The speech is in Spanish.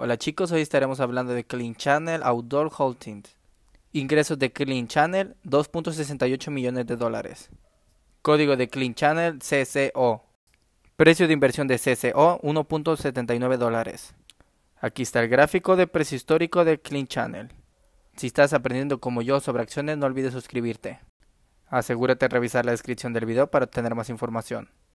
Hola chicos, hoy estaremos hablando de Clean Channel Outdoor Holdings Ingresos de Clean Channel 2.68 millones de dólares. Código de Clean Channel CCO. Precio de inversión de CCO 1.79 dólares. Aquí está el gráfico de precio histórico de Clean Channel. Si estás aprendiendo como yo sobre acciones, no olvides suscribirte. Asegúrate de revisar la descripción del video para obtener más información.